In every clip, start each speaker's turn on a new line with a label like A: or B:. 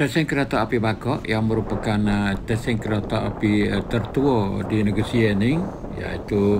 A: Tesen kereta api bakok yang merupakan uh, tesen kereta api uh, tertua di negeri Siening iaitu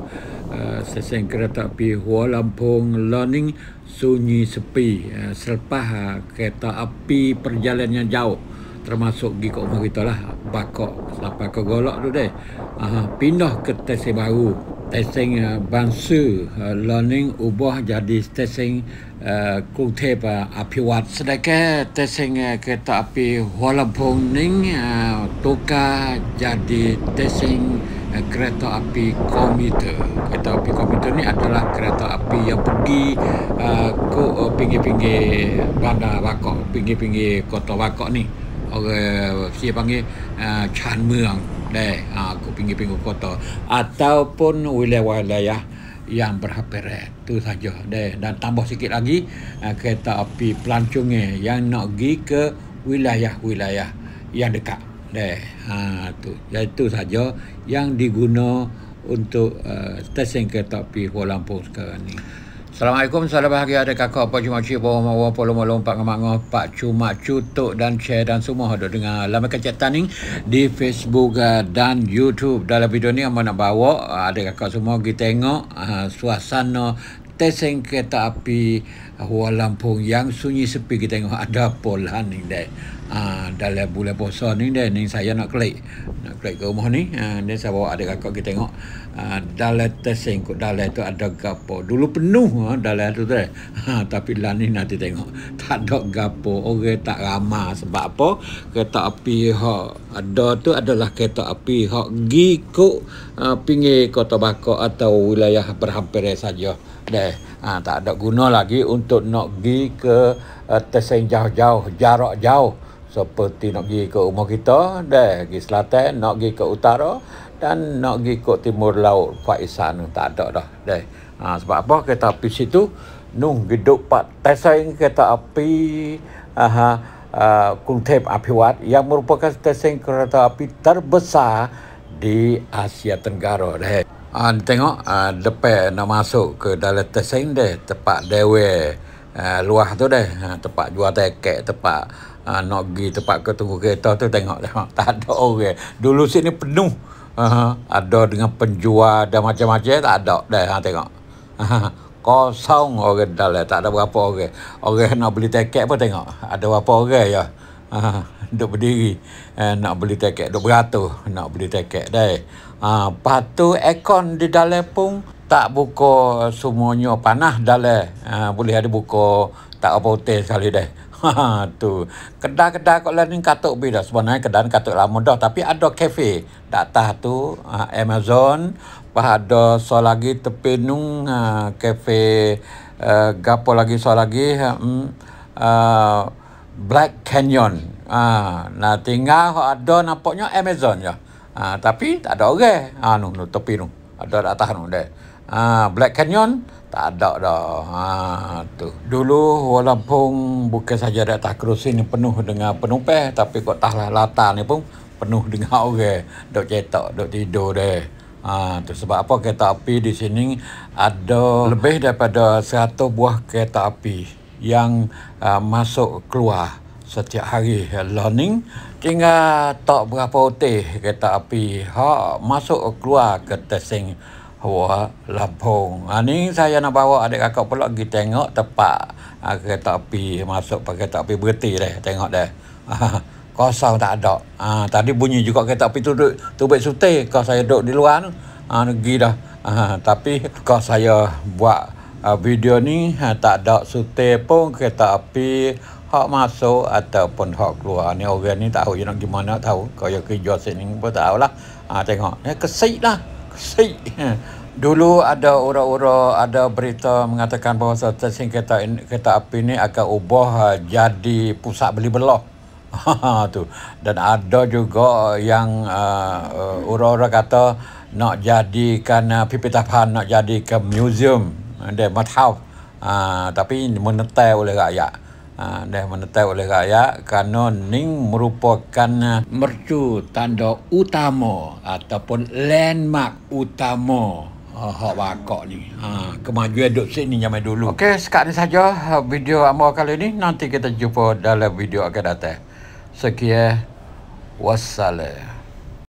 A: uh, tesen kereta api Hua Lampung Learning Sunyi Sepi uh, selepas uh, kereta api perjalanan yang jauh termasuk pergi ke kita lah bakok sampai ke golok tu deh uh, pindah ke tesen baru testing uh, bansu uh, learning ubah jadi testing uh, kutip uh, api wat sedekah testing uh, kereta api walaupun ning uh, tukar jadi testing kereta api komuter kereta api komuter ni adalah kereta api yang pergi ke pinggir-pinggir bandar wakok pinggir-pinggir kota wakok ni orang siapa panggil ah, chan meong deh ah, kuping kuping kota ataupun wilayah-wilayah yang berhampiran tu saja deh dan tambah sikit lagi ah, kereta api pelancong yang nak pergi ke wilayah-wilayah yang dekat deh ha tu jadi ya, tu saja yang diguna untuk uh, stesen kereta api Kuala Lumpur sekarang ni Assalamualaikum, salam bahagia ada kakak apa cuma cik bawa mawa polo mawa lompat ngamak ngopak cuma cutuk dan share dan semua duduk dengar lama kecil tanning di Facebook eh, dan YouTube dalam video ni amat nak bawa eh, ada kakak semua kita tengok uh, suasana teseng kereta api Kuala eh, Lumpur yang sunyi sepi kita tengok ada polhan ni deh. Ah dalam bulan puasa ni deh ni saya nak klik. Nak klik ke rumah ni. Ah dan saya bawa ada kakak kita tengok. Ah dalam teseng kok dalam tu ada gapo. Dulu penuh ah dalam tu deh. Ah, ha tapi lah ni nanti tengok. Tak ada gapo. Orang tak ramah sebab apa? Kereta api ha ada tu adalah kereta api ha gi ko pinggir kota bakar atau wilayah berhampiran saja deh ha, tak ada guna lagi untuk nak pergi ke uh, eh, tersing jauh-jauh jarak jauh seperti nak pergi ke rumah kita deh pergi selatan nak pergi ke utara dan nak pergi ke timur laut Pak Isan tak ada dah deh ha, sebab apa kereta api situ nung geduk pak tersing kereta api aha uh, ah, kuntep api wat yang merupakan tersing kereta api terbesar di Asia Tenggara deh Ha, tengok uh, ah, depan nak masuk ke dalam tesing deh tempat dewe uh, luah tu deh ha, tempat jual tiket tempat uh, nak pergi tempat ke tunggu kereta tu tengok deh tak ada orang dulu sini penuh uh, ada dengan penjual dan macam-macam tak ada deh ha, tengok uh, kosong orang dalam tak ada berapa orang orang nak beli tiket pun tengok ada berapa orang ya uh, duk berdiri eh, nak beli tiket duk beratur nak beli tiket dai ha ah, patu aircon di dalam pun tak buka semuanya panah dalam ha, boleh ada buka tak apa hotel sekali dah ha, tu. Kedai-kedai kok lain ni katuk be dah. Sebenarnya kedai katuk lama dah tapi ada kafe. Tak tahu tu ah, Amazon pas ada so lagi tepi nung kafe uh, eh, gapo lagi so lagi hmm, uh, Black Canyon. Ah, nak tinggal ada nampaknya Amazon ya. Ha, tapi tak ada orang. Ah, ha, nu, nu tepi nu. Ada di atas nu deh. Ah, ha, Black Canyon tak ada dah. Ha, tu. Dulu walaupun bukan saja di atas kerusi ni penuh dengan penumpang tapi kok tah lah latar ni pun penuh dengan orang. Dok cetak, dok tidur deh. Ha, tu sebab apa kereta api di sini ada lebih daripada 100 buah kereta api yang uh, masuk keluar setiap hari learning tinggal tak berapa otih kereta api ha masuk keluar ke tesing hawa lapong. ini ha, saya nak bawa adik kakak pula pergi tengok tempat ha, kereta api masuk pakai kereta api berhenti deh tengok deh kosong tak ada ha, tadi bunyi juga kereta api tu duduk tu baik sute kalau saya duduk di luar ha, pergi dah ha, tapi kalau saya buat ha, video ni tak ada sute pun kereta api hak masuk ataupun hak keluar ni orang ni tahu je nak gimana tahu kaya kerja sini pun tahu lah ha, tengok ni ya, kesik lah kesik dulu ada orang-orang ada berita mengatakan bahawa stesen kereta, kereta api ni akan ubah ha, jadi pusat beli belah tu dan ada juga yang uh, orang-orang kata nak jadikan uh, ha, pipitapan nak jadikan museum dia matahaf uh, tapi menetai oleh rakyat Ha, dah menetap oleh rakyat kerana ning merupakan uh, mercu tanda utama ataupun landmark utama hak wakak ni ha, kemajuan duduk sini zaman dulu ok sekat ni saja uh, video amal kali ni nanti kita jumpa dalam video akan datang sekian wassalam